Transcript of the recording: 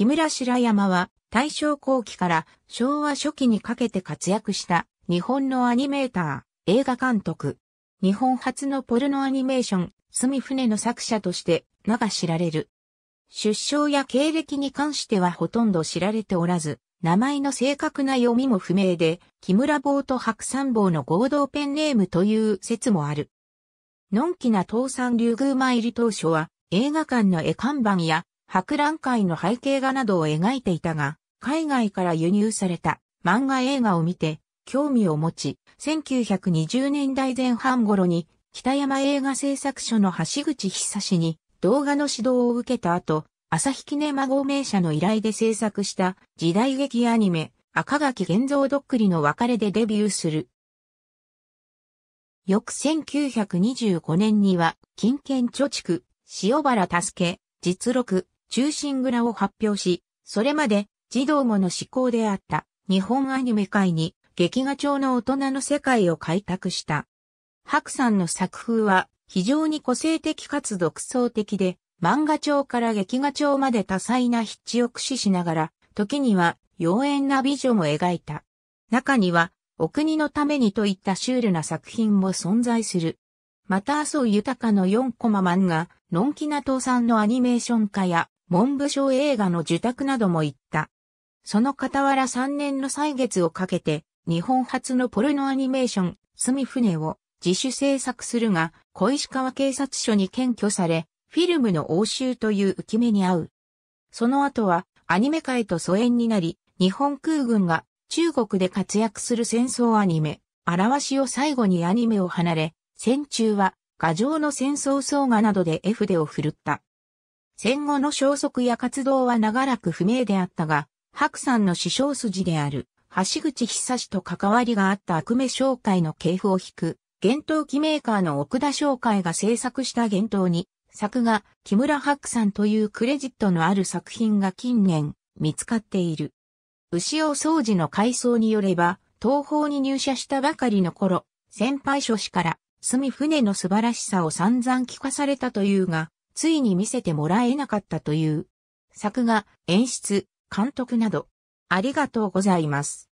木村白山は大正後期から昭和初期にかけて活躍した日本のアニメーター、映画監督。日本初のポルノアニメーション、住船の作者として名が知られる。出生や経歴に関してはほとんど知られておらず、名前の正確な読みも不明で、木村坊と白山坊の合同ペンネームという説もある。のんきな倒産竜宮参り当初は、映画館の絵看板や博覧会の背景画などを描いていたが、海外から輸入された漫画映画を見て興味を持ち、1920年代前半頃に北山映画製作所の橋口久に動画の指導を受けた後、朝日キネマ名社の依頼で制作した時代劇アニメ赤垣玄造どっくりの別れでデビューする。翌1925年には、金券貯蓄、塩原助、実録、中心蔵を発表し、それまで児童もの思考であった日本アニメ界に劇画調の大人の世界を開拓した。白さんの作風は非常に個性的かつ独創的で、漫画調から劇画調まで多彩な筆致を駆使しながら、時には妖艶な美女も描いた。中には、お国のためにといったシュールな作品も存在する。また麻生豊の4コマ漫画、のんきな倒産のアニメーション化や、文部省映画の受託なども行った。その傍ら3年の歳月をかけて、日本初のポルノアニメーション、住船を自主制作するが、小石川警察署に検挙され、フィルムの応酬という浮き目に遭う。その後は、アニメ界と疎遠になり、日本空軍が中国で活躍する戦争アニメ、あらわしを最後にアニメを離れ、戦中は、画上の戦争総画などで絵筆を振るった。戦後の消息や活動は長らく不明であったが、白山の師匠筋である、橋口久志と関わりがあった悪名商会の系譜を引く、幻冬機メーカーの奥田商会が制作した幻冬に、作画、木村白山というクレジットのある作品が近年、見つかっている。牛尾掃除の回想によれば、東方に入社したばかりの頃、先輩諸氏から、隅船の素晴らしさを散々聞かされたというが、ついに見せてもらえなかったという。作画、演出、監督など、ありがとうございます。